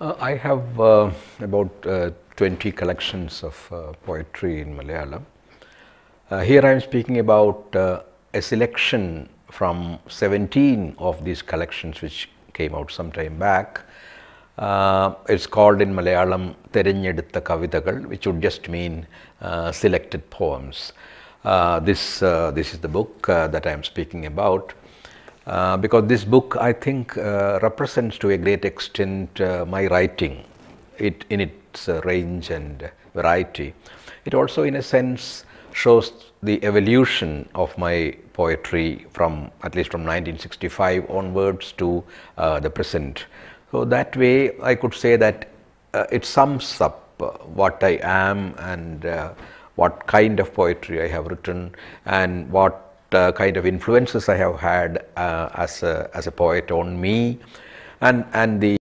Uh, I have uh, about uh, 20 collections of uh, poetry in Malayalam. Uh, here I am speaking about uh, a selection from 17 of these collections which came out some time back. it's called in Malayalam Terenjedutta Kavitagal which would just mean selected poems. this, this is the book that I am speaking about. Uh, because this book I think uh, represents to a great extent uh, my writing it in its uh, range and variety. It also in a sense shows the evolution of my poetry from at least from 1965 onwards to uh, the present. So that way I could say that it sums up what I am and what kind of poetry I have written and what uh, kind of influences I have had uh, as, a, as a poet on me and, and the